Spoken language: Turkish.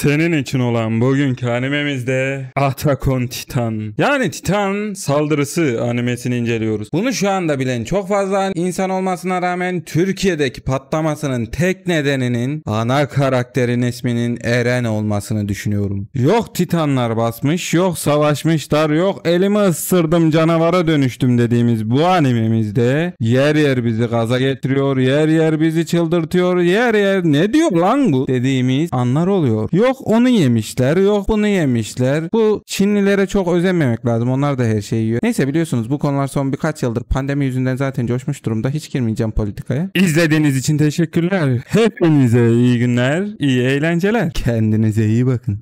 Senin için olan bugünkü animemizde Attack on Titan. Yani Titan saldırısı animesini inceliyoruz. Bunu şu anda bilen çok fazla insan olmasına rağmen Türkiye'deki patlamasının tek nedeninin ana karakterin isminin Eren olmasını düşünüyorum. Yok Titanlar basmış, yok savaşmışlar, yok elimi ısırdım canavara dönüştüm dediğimiz bu animemizde yer yer bizi gaza getiriyor, yer yer bizi çıldırtıyor, yer yer ne diyor lan bu dediğimiz anlar oluyor. Yok Yok onu yemişler. Yok bunu yemişler. Bu Çinlilere çok özenmemek lazım. Onlar da her şeyi yiyor. Neyse biliyorsunuz bu konular son birkaç yıldır pandemi yüzünden zaten coşmuş durumda. Hiç girmeyeceğim politikaya. İzlediğiniz için teşekkürler. Hepinize iyi günler, iyi eğlenceler. Kendinize iyi bakın.